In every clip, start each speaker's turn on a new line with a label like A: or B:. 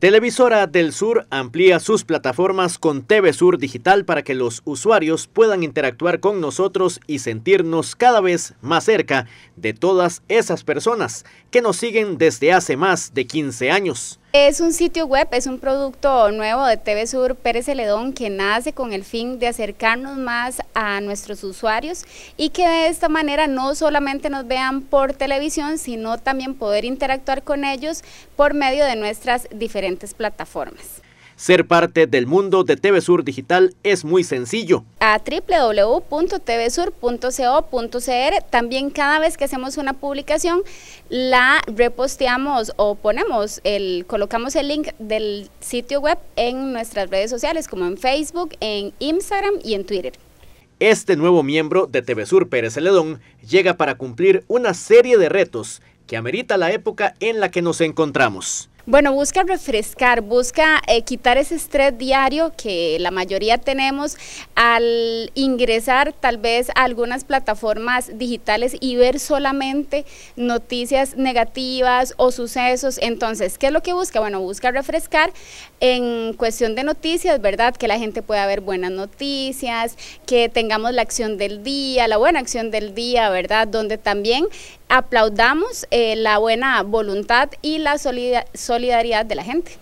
A: Televisora del Sur amplía sus plataformas con TV Sur Digital para que los usuarios puedan interactuar con nosotros y sentirnos cada vez más cerca de todas esas personas que nos siguen desde hace más de 15 años.
B: Es un sitio web, es un producto nuevo de TV Sur Pérez Celedón que nace con el fin de acercarnos más a nuestros usuarios y que de esta manera no solamente nos vean por televisión, sino también poder interactuar con ellos por medio de nuestras diferentes plataformas.
A: Ser parte del mundo de TV Sur Digital es muy sencillo.
B: A www.tvsur.co.cr también cada vez que hacemos una publicación la reposteamos o ponemos el colocamos el link del sitio web en nuestras redes sociales como en Facebook, en Instagram y en Twitter.
A: Este nuevo miembro de TV Sur Pérez Celedón llega para cumplir una serie de retos que amerita la época en la que nos encontramos.
B: Bueno, busca refrescar, busca eh, quitar ese estrés diario que la mayoría tenemos al ingresar tal vez a algunas plataformas digitales y ver solamente noticias negativas o sucesos. Entonces, ¿qué es lo que busca? Bueno, busca refrescar en cuestión de noticias, ¿verdad? Que la gente pueda ver buenas noticias, que tengamos la acción del día, la buena acción del día, ¿verdad? Donde también aplaudamos eh, la buena voluntad y la solidaridad de la gente.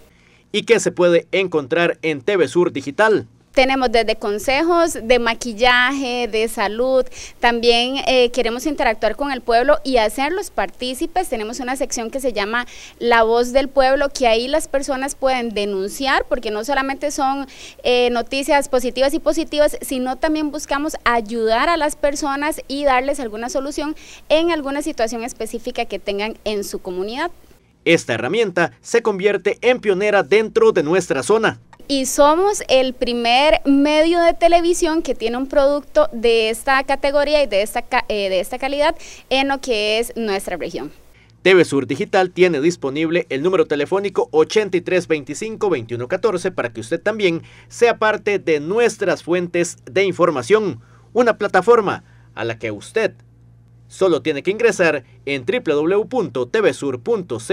A: ¿Y qué se puede encontrar en TV Sur Digital?
B: Tenemos desde consejos de maquillaje, de salud, también eh, queremos interactuar con el pueblo y hacerlos partícipes. Tenemos una sección que se llama La Voz del Pueblo, que ahí las personas pueden denunciar, porque no solamente son eh, noticias positivas y positivas, sino también buscamos ayudar a las personas y darles alguna solución en alguna situación específica que tengan en su comunidad.
A: Esta herramienta se convierte en pionera dentro de nuestra zona,
B: y somos el primer medio de televisión que tiene un producto de esta categoría y de esta, eh, de esta calidad en lo que es nuestra región.
A: TV Sur Digital tiene disponible el número telefónico 8325-2114 para que usted también sea parte de nuestras fuentes de información, una plataforma a la que usted solo tiene que ingresar en www.tvsur.co.cr.